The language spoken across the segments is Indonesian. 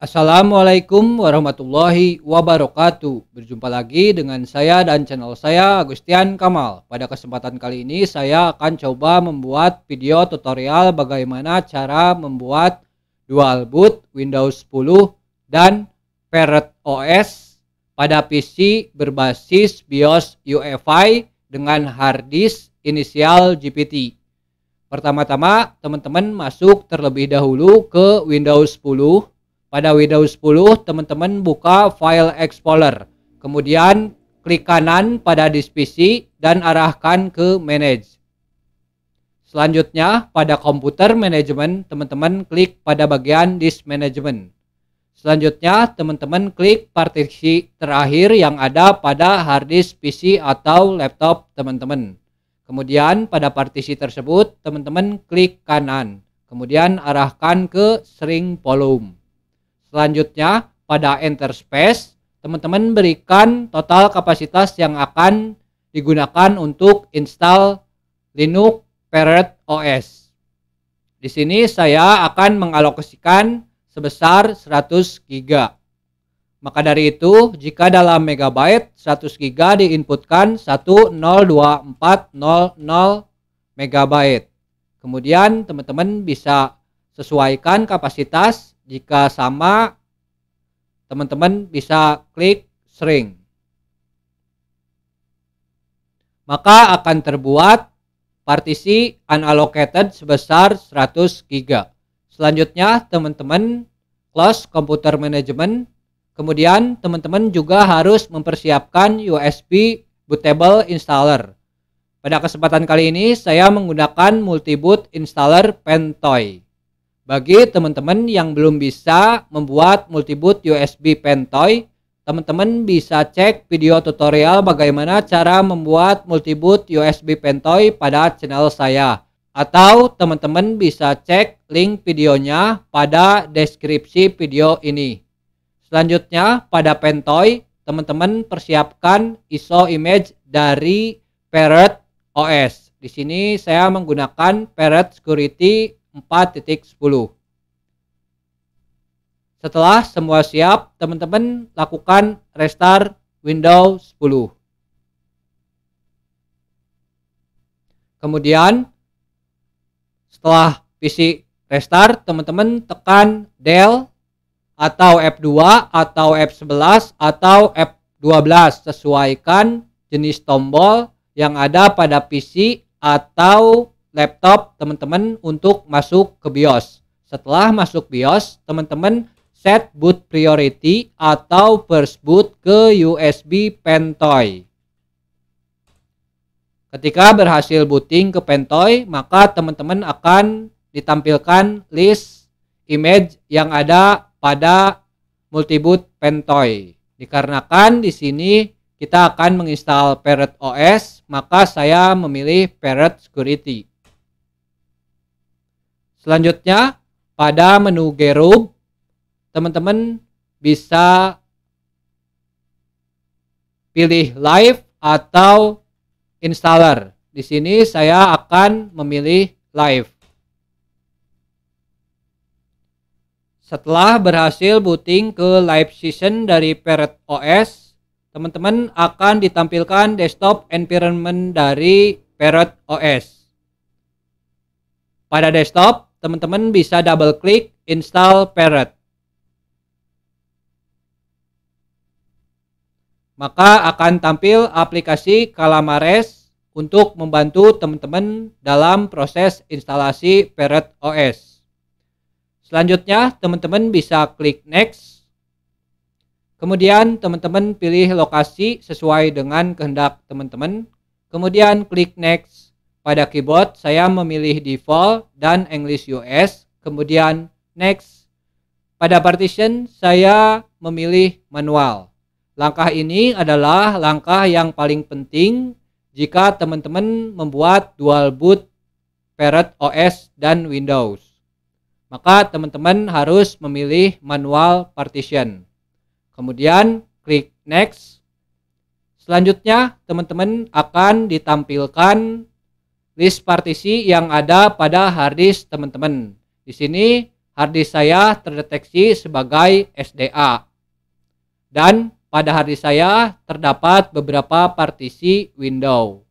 Assalamualaikum warahmatullahi wabarakatuh. Berjumpa lagi dengan saya dan channel saya Agustian Kamal. Pada kesempatan kali ini saya akan coba membuat video tutorial bagaimana cara membuat dual boot Windows 10 dan Parrot OS pada PC berbasis BIOS UEFI dengan harddisk inisial GPT. Pertama-tama, teman-teman masuk terlebih dahulu ke Windows 10 pada Windows 10, teman-teman buka File Explorer. Kemudian klik kanan pada disk PC dan arahkan ke Manage. Selanjutnya, pada komputer manajemen, teman-teman klik pada bagian disk management. Selanjutnya, teman-teman klik partisi terakhir yang ada pada harddisk PC atau laptop teman-teman. Kemudian pada partisi tersebut, teman-teman klik kanan. Kemudian arahkan ke string volume. Selanjutnya, pada enter space, teman-teman berikan total kapasitas yang akan digunakan untuk install Linux Parrot OS. Di sini saya akan mengalokasikan sebesar 100 GB. Maka dari itu, jika dalam megabyte 100 GB diinputkan 102400 megabyte. Kemudian teman-teman bisa sesuaikan kapasitas jika sama, teman-teman bisa klik sering, Maka akan terbuat partisi unallocated sebesar 100 GB. Selanjutnya, teman-teman close Computer Management, Kemudian, teman-teman juga harus mempersiapkan USB bootable installer. Pada kesempatan kali ini, saya menggunakan multi boot installer Pentoy. Bagi teman-teman yang belum bisa membuat multiboot USB Pentoy, teman-teman bisa cek video tutorial bagaimana cara membuat multiboot USB Pentoy pada channel saya. Atau teman-teman bisa cek link videonya pada deskripsi video ini. Selanjutnya, pada Pentoy, teman-teman persiapkan ISO image dari Parrot OS. Di sini saya menggunakan Parrot Security 4.10. Setelah semua siap, teman-teman lakukan restart Windows 10. Kemudian setelah PC restart, teman-teman tekan Del atau F2 atau F11 atau F12 sesuaikan jenis tombol yang ada pada PC atau laptop teman-teman untuk masuk ke BIOS. Setelah masuk BIOS, teman-teman set boot priority atau first boot ke USB Pentoy. Ketika berhasil booting ke Pentoy, maka teman-teman akan ditampilkan list image yang ada pada multiboot Pentoy. Dikarenakan di sini kita akan menginstal Parrot OS, maka saya memilih Parrot Security. Selanjutnya, pada menu Gerub, teman-teman bisa pilih live atau installer. Di sini saya akan memilih live. Setelah berhasil booting ke live session dari Parrot OS, teman-teman akan ditampilkan desktop environment dari Parrot OS. Pada desktop, teman-teman bisa double klik install Parrot. Maka akan tampil aplikasi Calamares untuk membantu teman-teman dalam proses instalasi Parrot OS. Selanjutnya, teman-teman bisa klik next. Kemudian teman-teman pilih lokasi sesuai dengan kehendak teman-teman. Kemudian klik next. Pada keyboard saya memilih default dan English US, kemudian next. Pada partition saya memilih manual. Langkah ini adalah langkah yang paling penting jika teman-teman membuat dual boot Parrot OS dan Windows. Maka teman-teman harus memilih manual partition. Kemudian klik next. Selanjutnya teman-teman akan ditampilkan list partisi yang ada pada harddisk teman-teman. Di sini harddisk saya terdeteksi sebagai SDA. Dan pada harddisk saya terdapat beberapa partisi window.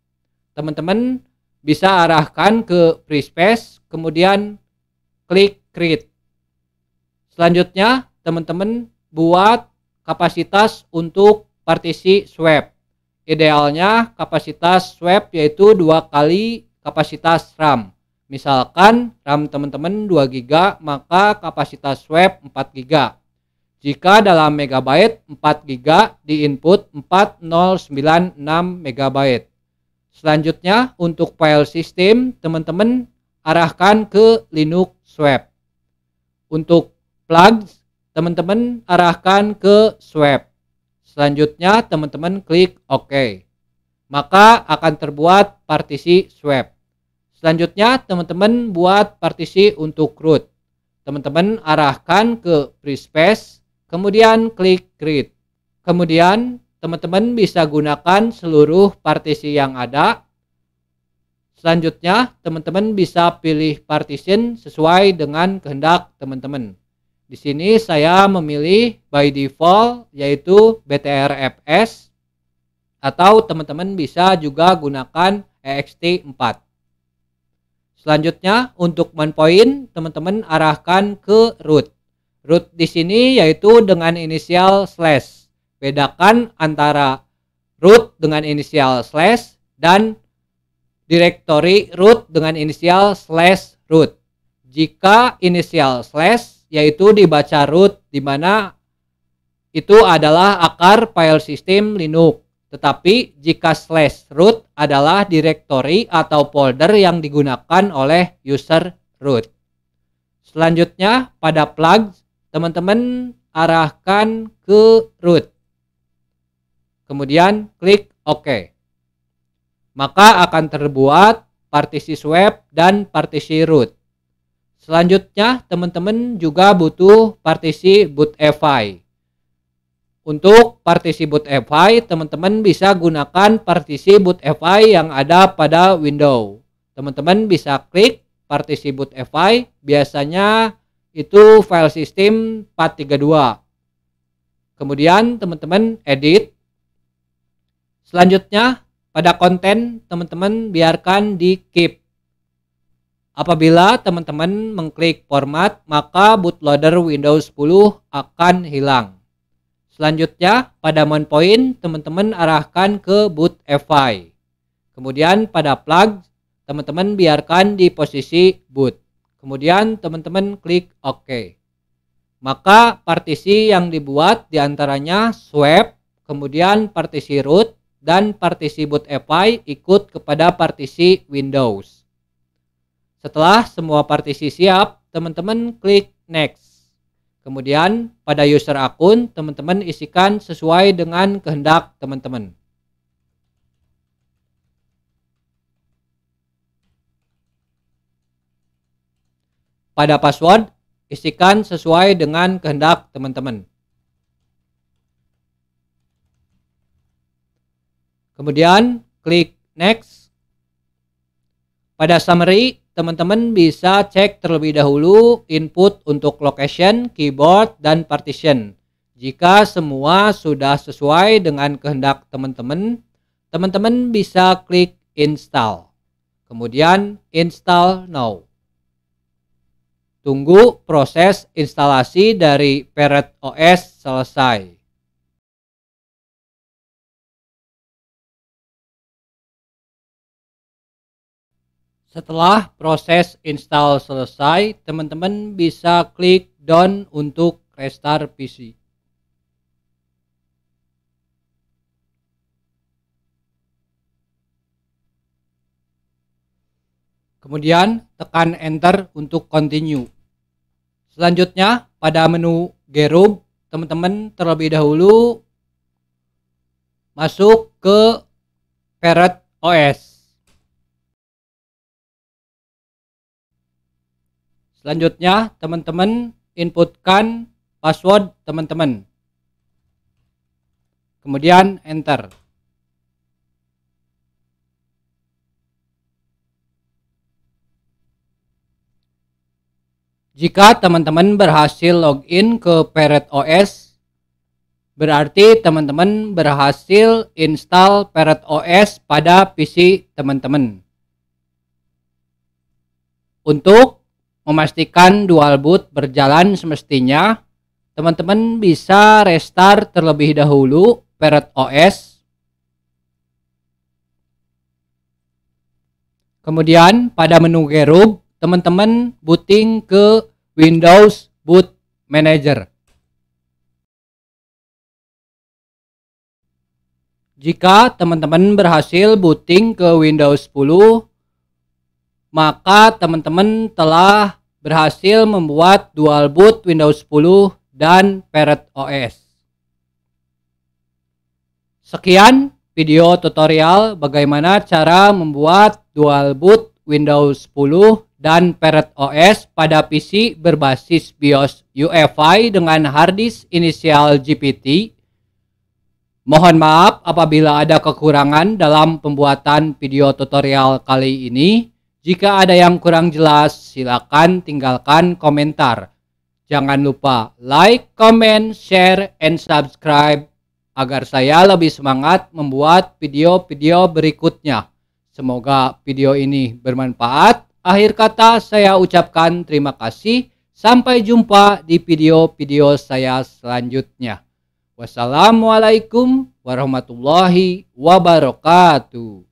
Teman-teman bisa arahkan ke free space, kemudian klik create. Selanjutnya, teman-teman buat kapasitas untuk partisi swap. Idealnya kapasitas swap yaitu dua kali kapasitas RAM. Misalkan RAM teman-teman 2 GB, maka kapasitas web 4 GB. Jika dalam megabyte 4 GB di input 4096 megabyte. Selanjutnya untuk file system teman-teman arahkan ke Linux Swap. Untuk plugs teman-teman arahkan ke Swap. Selanjutnya teman-teman klik OK. Maka akan terbuat partisi Swap. Selanjutnya, teman-teman buat partisi untuk root. Teman-teman arahkan ke free space, kemudian klik create. Kemudian, teman-teman bisa gunakan seluruh partisi yang ada. Selanjutnya, teman-teman bisa pilih partition sesuai dengan kehendak teman-teman. Di sini saya memilih by default yaitu BTRFS atau teman-teman bisa juga gunakan EXT4. Selanjutnya untuk main point teman-teman arahkan ke root. Root di sini yaitu dengan inisial slash. Bedakan antara root dengan inisial slash dan directory root dengan inisial slash root. Jika inisial slash yaitu dibaca root di mana itu adalah akar file sistem Linux. Tetapi jika slash root adalah direktori atau folder yang digunakan oleh user root. Selanjutnya pada plug teman-teman arahkan ke root. Kemudian klik OK. Maka akan terbuat partisi swap dan partisi root. Selanjutnya teman-teman juga butuh partisi boot .fi untuk partisi boot FI, teman-teman bisa gunakan partisi boot FI yang ada pada window. Teman-teman bisa klik partisi boot FI, biasanya itu file system 432. Kemudian teman-teman edit. Selanjutnya pada konten teman-teman biarkan di keep. Apabila teman-teman mengklik format, maka bootloader Windows 10 akan hilang. Selanjutnya, pada main point, teman-teman arahkan ke boot FI. Kemudian pada plug, teman-teman biarkan di posisi boot. Kemudian teman-teman klik OK. Maka partisi yang dibuat diantaranya swap, kemudian partisi root, dan partisi boot FI ikut kepada partisi Windows. Setelah semua partisi siap, teman-teman klik next. Kemudian pada user akun teman-teman isikan sesuai dengan kehendak teman-teman. Pada password isikan sesuai dengan kehendak teman-teman. Kemudian klik next. Pada summary teman-teman bisa cek terlebih dahulu input untuk location, keyboard, dan partition. Jika semua sudah sesuai dengan kehendak teman-teman, teman-teman bisa klik install. Kemudian install now. Tunggu proses instalasi dari Parrot OS selesai. Setelah proses install selesai, teman-teman bisa klik done untuk restart PC. Kemudian tekan enter untuk continue. Selanjutnya pada menu Gerub, teman-teman terlebih dahulu masuk ke Parrot OS. Selanjutnya, teman-teman inputkan password teman-teman. Kemudian enter. Jika teman-teman berhasil login ke Parrot OS, berarti teman-teman berhasil install Parrot OS pada PC teman-teman. Untuk Memastikan dual boot berjalan semestinya, teman-teman bisa restart terlebih dahulu Parrot OS. Kemudian pada menu Gerub, teman-teman booting ke Windows Boot Manager. Jika teman-teman berhasil booting ke Windows 10, maka teman-teman telah berhasil membuat dual boot Windows 10 dan Parrot OS. Sekian video tutorial bagaimana cara membuat dual boot Windows 10 dan Parrot OS pada PC berbasis BIOS UEFI dengan harddisk inisial GPT. Mohon maaf apabila ada kekurangan dalam pembuatan video tutorial kali ini. Jika ada yang kurang jelas, silakan tinggalkan komentar. Jangan lupa like, comment, share, and subscribe agar saya lebih semangat membuat video-video berikutnya. Semoga video ini bermanfaat. Akhir kata saya ucapkan terima kasih. Sampai jumpa di video-video saya selanjutnya. Wassalamualaikum warahmatullahi wabarakatuh.